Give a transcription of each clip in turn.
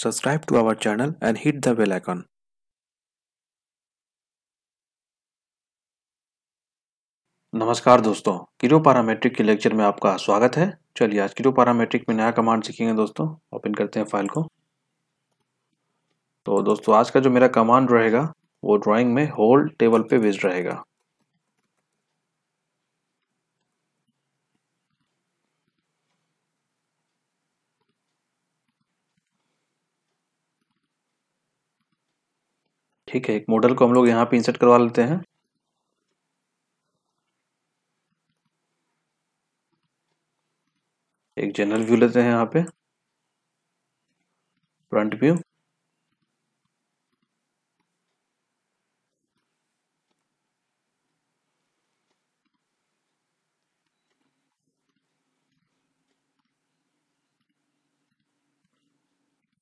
Subscribe to our channel and hit the bell icon. नमस्कार दोस्तों Kiro parametric के lecture में आपका स्वागत है चलिए आज किरो पैरामेट्रिक में नया कमांड सीखेंगे दोस्तों ओपन करते हैं फाइल को तो दोस्तों आज का जो मेरा कमांड रहेगा वो ड्राइंग में होल टेबल पे बेस्ड रहेगा ठीक है एक मॉडल को हम लोग यहाँ पे इंसर्ट करवा लेते हैं एक जनरल व्यू लेते हैं यहाँ पे फ्रंट व्यू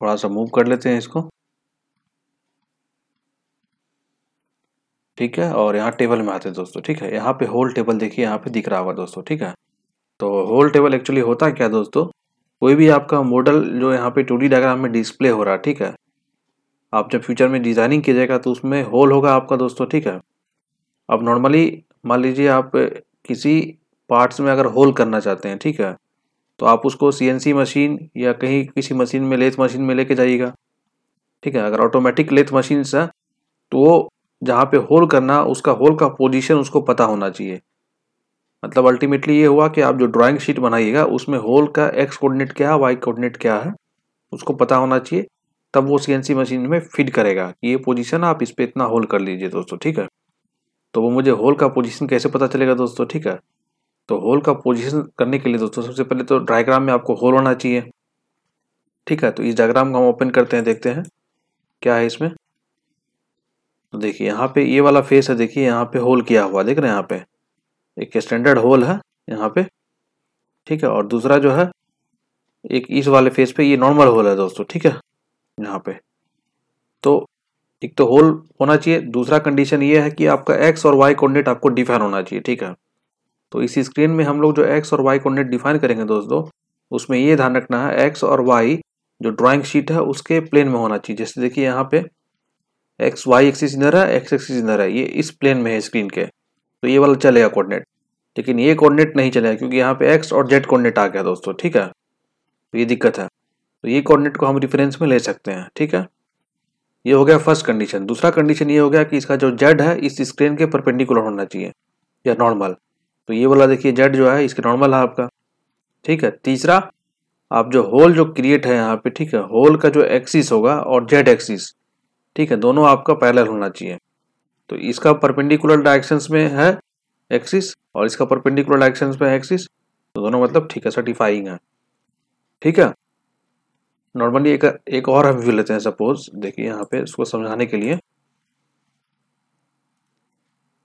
थोड़ा सा मूव कर लेते हैं इसको ठीक है और यहाँ टेबल में आते हैं दोस्तों ठीक है यहाँ पे होल टेबल देखिए यहाँ पे दिख रहा होगा दोस्तों ठीक है तो होल टेबल एक्चुअली होता है क्या दोस्तों कोई भी आपका मॉडल जो यहाँ पे टू डायग्राम में डिस्प्ले हो रहा है ठीक है आप जब फ्यूचर में डिज़ाइनिंग कीजिएगा तो उसमें होल होगा आपका दोस्तों ठीक है अब नॉर्मली मान लीजिए आप किसी पार्ट्स में अगर होल करना चाहते हैं ठीक है तो आप उसको सी मशीन या कहीं किसी मशीन में लेथ मशीन में लेके जाइएगा ठीक है अगर ऑटोमेटिक लेथ मशीन से तो वो जहाँ पे होल करना उसका होल का पोजीशन उसको पता होना चाहिए मतलब अल्टीमेटली ये हुआ कि आप जो ड्राइंग शीट बनाइएगा उसमें होल का एक्स कोऑर्डिनेट क्या है वाई कोऑर्डिनेट क्या है उसको पता होना चाहिए तब वो सीएनसी मशीन में फिट करेगा कि ये पोजीशन आप इस पर इतना होल कर लीजिए दोस्तों ठीक है तो वो मुझे होल का पोजीशन कैसे पता चलेगा दोस्तों ठीक है तो होल का पोजीशन करने के लिए दोस्तों सबसे पहले तो डायग्राम में आपको होल होना चाहिए ठीक है तो इस डायग्राम को हम ओपन करते हैं देखते हैं क्या है इसमें तो देखिए यहाँ पे ये वाला फेस है देखिए यहाँ पे होल किया हुआ देख रहे हैं यहाँ पे एक स्टैंडर्ड होल है यहाँ पे ठीक है और दूसरा जो है एक इस वाले फेस पे ये नॉर्मल होल है दोस्तों ठीक है यहाँ पे तो एक तो होल होना चाहिए दूसरा कंडीशन ये है कि आपका एक्स और वाई कोर्डिनेट आपको डिफाइन होना चाहिए ठीक है तो इसी स्क्रीन में हम लोग जो एक्स और वाई कोर्डिनेट डिफाइन करेंगे दोस्तों उसमें ये ध्यान रखना है एक्स और वाई जो ड्राइंग शीट है उसके प्लेन में होना चाहिए जैसे देखिए यहाँ पे एक्स वाई एक्सिस इधर है एक्स एक्सिस इधर है ये इस प्लेन में है स्क्रीन के तो ये वाला चलेगा कोऑर्डिनेट लेकिन ये कोऑर्डिनेट नहीं चलेगा क्योंकि यहाँ पे एक्स और जेड कोऑर्डिनेट आ गया दोस्तों ठीक है तो ये दिक्कत है तो ये कोऑर्डिनेट को हम रिफरेंस में ले सकते हैं ठीक है ये हो गया फर्स्ट कंडीशन दूसरा कंडीशन ये हो गया कि इसका जो जेड है इस स्क्रीन के परपेंडिकुलर होना चाहिए या नॉर्मल तो ये वाला देखिए जेड जो है इसके नॉर्मल है आपका ठीक है तीसरा आप जो होल जो क्रिएट है यहाँ पे ठीक है होल का जो एक्सिस होगा और जेड एक्सिस ठीक है दोनों आपका पैरेलल होना चाहिए तो इसका परपेंडिकुलर डायरेक्शंस में है एक्सिस और इसका परपेंडिकुलर डायरेक्शंस में है एक्सिस तो दोनों मतलब ठीक है सर्टिफाइंग है ठीक है नॉर्मली एक एक और हम व्यू लेते हैं सपोज देखिए यहाँ पे इसको समझाने के लिए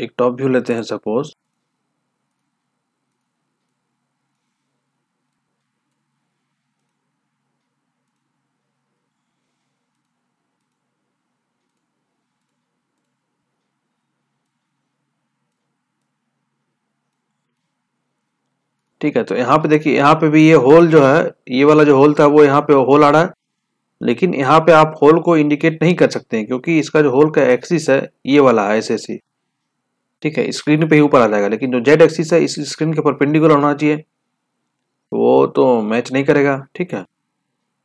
एक टॉप व्यू लेते हैं सपोज ठीक है तो यहाँ पे देखिए यहाँ पे भी ये होल जो है ये वाला जो होल था वो यहाँ पे होल आ रहा है लेकिन यहाँ पे आप होल को इंडिकेट नहीं कर सकते हैं क्योंकि इसका जो होल का एक्सिस है ये वाला है ऐसे ठीक है स्क्रीन पे ही ऊपर आ जाएगा लेकिन जो जेड एक्सिस है इस स्क्रीन के परपेंडिकुलर होना चाहिए वो तो मैच नहीं करेगा ठीक है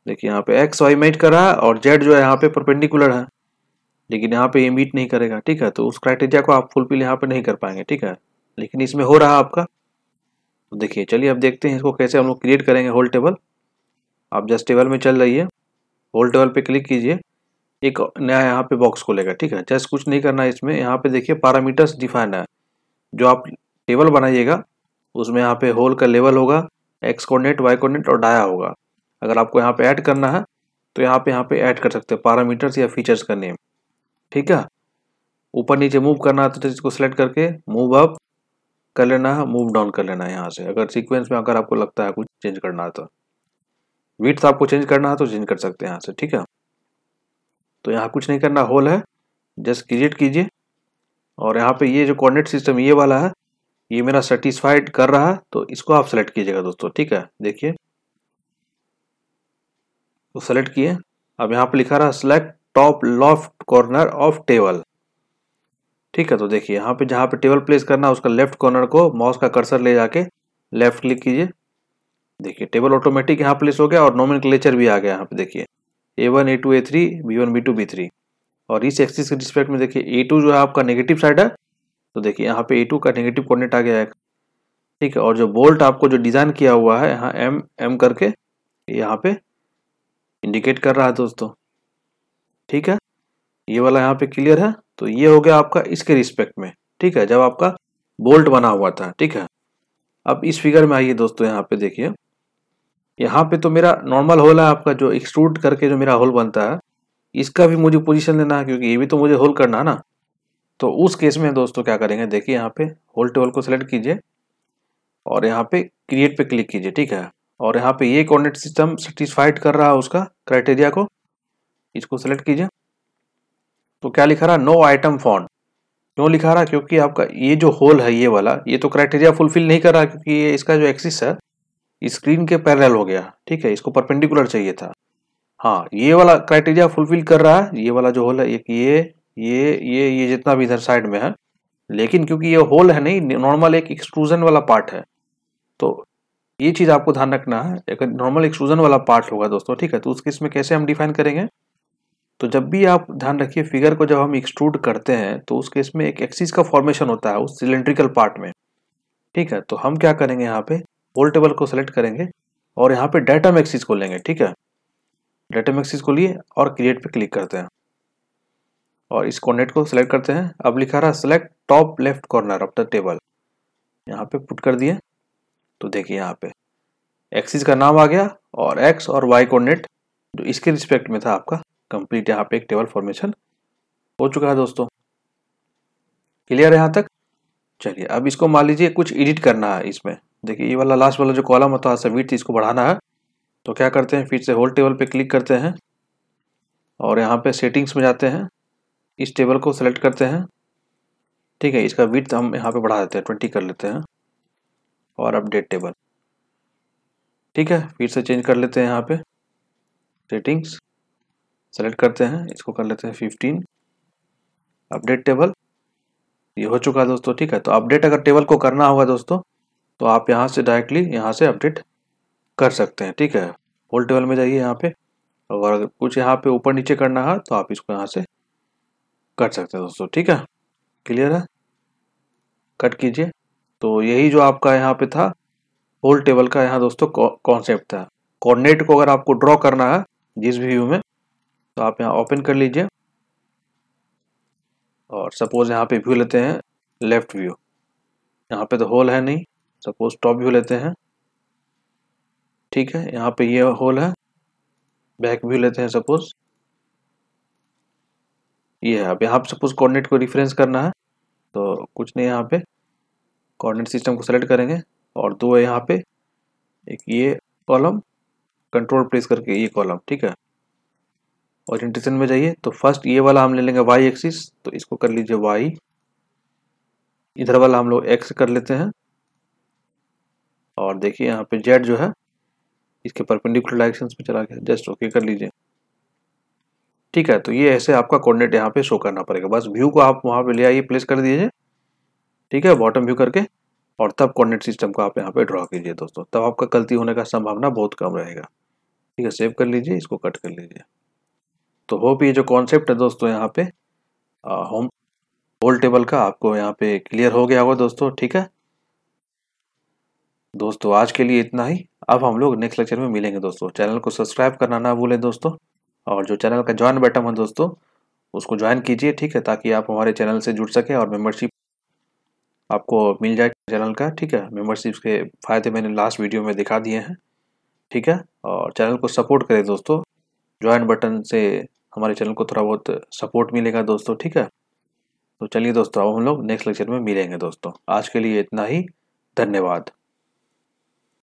देखिए यहाँ पे एक्स वाई मैच कर रहा है और जेड जो है यहाँ पे परपेंडिकुलर है लेकिन यहाँ पे ये मीट नहीं करेगा ठीक है तो उस क्राइटेरिया को आप फुलफिल यहाँ पे नहीं कर पाएंगे ठीक है लेकिन इसमें हो रहा है आपका तो देखिए चलिए अब देखते हैं इसको कैसे हम लोग क्रिएट करेंगे होल टेबल आप जस्ट टेबल में चल रही है होल टेबल पे क्लिक कीजिए एक नया यहाँ पे बॉक्स खोलेगा ठीक है जस्ट कुछ नहीं करना है इसमें यहाँ पे देखिए पैरामीटर्स डिफाइन है जो आप टेबल बनाइएगा उसमें यहाँ पे होल का लेवल होगा एक्स कोऑर्डिनेट वाई कोऑर्डिनेट और डाया होगा अगर आपको यहाँ पे ऐड करना है तो यहाँ पे यहाँ पे ऐड कर सकते हैं पैरामीटर्स या फीचर्स का नेम ठीक है ऊपर नीचे मूव करना है तो इसको सेलेक्ट करके मूव अप कर लेना है मूव डाउन कर लेना है यहाँ से अगर सीक्वेंस में अगर आपको लगता है कुछ चेंज करना है तो विथ आपको चेंज करना है तो चेंज कर सकते हैं यहाँ से ठीक है तो यहाँ कुछ नहीं करना होल है जस्ट क्रिएट कीजिए और यहाँ पे ये जो कॉर्डिनेट सिस्टम ये वाला है ये मेरा सेटिस्फाइड कर रहा है तो इसको आप सेलेक्ट कीजिएगा दोस्तों ठीक है देखिए तो सेलेक्ट किए अब यहाँ पे लिखा रहा है select top left corner of table ठीक है तो देखिए यहाँ पे जहाँ पे टेबल प्लेस करना है उसका लेफ्ट कॉर्नर को माउस का कर्सर ले जाके लेफ्ट क्लिक कीजिए देखिए टेबल ऑटोमेटिक यहाँ प्लेस हो गया और नोमिन भी आ गया यहाँ पे देखिए A one A two A three B one B two B three और इस एक्सिस के रिस्पेक्ट में देखिए ए टू जो है आपका नेगेटिव साइड है तो देखिए यहाँ पे ए टू का नेगेटिव कॉर्नेट आ गया है ठीक है और जो बोल्ट आपको जो डिज़ाइन किया हुआ है यहाँ एम एम करके यहाँ पे इंडिकेट कर रहा है दोस्तों ठीक है ये वाला यहाँ पे क्लियर है तो ये हो गया आपका इसके रिस्पेक्ट में ठीक है जब आपका बोल्ट बना हुआ था ठीक है अब इस फिगर में आइए दोस्तों यहाँ पे देखिए यहाँ पे तो मेरा नॉर्मल होल है आपका जो एक्सट्रूट करके जो मेरा होल बनता है इसका भी मुझे पोजीशन लेना है क्योंकि ये भी तो मुझे होल करना है ना तो उस केस में दोस्तों क्या करेंगे देखिए यहाँ पे होल टेबल को सिलेक्ट कीजिए और यहाँ पे क्रिएट पे क्लिक कीजिए ठीक है और यहाँ पे ये कॉर्डिनेट सिस्टम सेटिस्फाइड कर रहा है उसका क्राइटेरिया को इसको सेलेक्ट कीजिए तो क्या लिखा रहा नो आइटम फॉन्ट क्यों लिखा रहा क्योंकि आपका ये जो होल है ये वाला ये तो क्राइटेरिया फुलफिल नहीं कर रहा क्योंकि ये इसका जो एक्सिस है स्क्रीन के पैरेलल हो गया ठीक है इसको परपेंडिकुलर चाहिए था हाँ ये वाला क्राइटेरिया फुलफिल कर रहा है ये वाला जो होल है एक ये ये ये ये जितना भी इधर साइड में है लेकिन क्योंकि ये होल है नहीं नॉर्मल एक एक्सक्लूजन वाला पार्ट है तो ये चीज़ आपको ध्यान रखना है एक नॉर्मल एक्सक्लूजन वाला पार्ट होगा दोस्तों ठीक है तो उस केस में कैसे हम डिफाइन करेंगे तो जब भी आप ध्यान रखिए फिगर को जब हम एक्सट्रूड करते हैं तो उस केस में एक एक्सिस का फॉर्मेशन होता है उस सिलेंड्रिकल पार्ट में ठीक है तो हम क्या करेंगे यहाँ पे होल टेबल को सेलेक्ट करेंगे और यहाँ पे डाटम मैक्सिस को लेंगे ठीक है डाटम मैक्सिस को लिए और क्रिएट पे क्लिक करते हैं और इस कॉर्नेट को सिलेक्ट करते हैं अब लिखा रहा select top left corner of the table यहाँ पे पुट कर दिए तो देखिए यहाँ पे एक्सिस का नाम आ गया और एक्स और वाई कॉर्नेट जो इसके रिस्पेक्ट में था आपका कंप्लीट यहाँ पे एक टेबल फॉर्मेशन हो चुका है दोस्तों क्लियर है यहाँ तक चलिए अब इसको मान लीजिए कुछ एडिट करना है इसमें देखिए ये वाला लास्ट वाला जो कॉलम होता है सबमिट इसको बढ़ाना है तो क्या करते हैं फिर से होल टेबल पे क्लिक करते हैं और यहाँ पे सेटिंग्स में जाते हैं इस टेबल को सेलेक्ट करते हैं ठीक है इसका विथ हम यहाँ पे बढ़ा देते हैं ट्वेंटी कर लेते हैं और अपडेट टेबल ठीक है फिर से चेंज कर लेते हैं यहाँ पे सेटिंग्स सेलेक्ट करते हैं इसको कर लेते हैं फिफ्टीन अपडेट टेबल ये हो चुका है दोस्तों ठीक है तो अपडेट अगर टेबल को करना होगा दोस्तों तो आप यहाँ से डायरेक्टली यहाँ से अपडेट कर सकते हैं ठीक है होल टेबल में जाइए यहाँ पे और कुछ यहाँ पे ऊपर नीचे करना है तो आप इसको यहाँ से कट सकते हैं दोस्तों ठीक है क्लियर है कट कीजिए तो यही जो आपका यहाँ पे था होल टेबल का यहाँ दोस्तों कॉन्सेप्ट था कॉर्डिनेट को अगर आपको ड्रॉ करना है जिस भी व्यू में तो आप यहाँ ओपन कर लीजिए और सपोज़ यहाँ पे व्यू लेते हैं लेफ़्ट व्यू यहाँ पे तो होल है नहीं सपोज़ टॉप व्यू लेते हैं ठीक है यहाँ पे ये होल है बैक व्यू लेते हैं सपोज़ ये है अब यहाँ पे सपोज़ कोऑर्डिनेट को रिफरेंस करना है तो कुछ नहीं यहाँ पे कोऑर्डिनेट सिस्टम को सेलेक्ट करेंगे और दो है यहाँ पे एक ये कॉलम कंट्रोल प्रेस करके ये कॉलम ठीक है ओरिएंटेशन में जाइए तो फर्स्ट ये वाला हम ले लेंगे वाई एक्सिस तो इसको कर लीजिए वाई इधर वाला हम लोग एक्स कर लेते हैं और देखिए यहाँ पे जेड जो है इसके परपेंडिकुलर डायरेक्शन में चला गया जस्ट ओके कर लीजिए ठीक है तो ये ऐसे आपका कोऑर्डिनेट यहाँ पे शो करना पड़ेगा बस व्यू को आप वहाँ पे ले आइए प्लेस कर दीजिए ठीक है बॉटम व्यू करके और तब कोऑर्डिनेट सिस्टम को आप यहाँ पे ड्रॉ कीजिए दोस्तों तब आपका गलती होने का संभावना बहुत कम रहेगा ठीक है सेव कर लीजिए इसको कट कर लीजिए तो होप ये जो कॉन्सेप्ट है दोस्तों यहाँ पे होम होल टेबल का आपको यहाँ पे क्लियर हो गया होगा दोस्तों ठीक है दोस्तों आज के लिए इतना ही अब हम लोग नेक्स्ट लेक्चर में मिलेंगे दोस्तों चैनल को सब्सक्राइब करना ना भूलें दोस्तों और जो चैनल का ज्वाइन बटन है दोस्तों उसको ज्वाइन कीजिए ठीक है ताकि आप हमारे चैनल से जुड़ सकें और मेम्बरशिप आपको मिल जाए चैनल का ठीक है मेम्बरशिप के फ़ायदे मैंने लास्ट वीडियो में दिखा दिए हैं ठीक है और चैनल को सपोर्ट करें दोस्तों ज्वाइन बटन से हमारे चैनल को थोड़ा बहुत सपोर्ट मिलेगा दोस्तों ठीक है तो चलिए दोस्तों अब हम लोग नेक्स्ट लेक्चर में मिलेंगे दोस्तों आज के लिए इतना ही धन्यवाद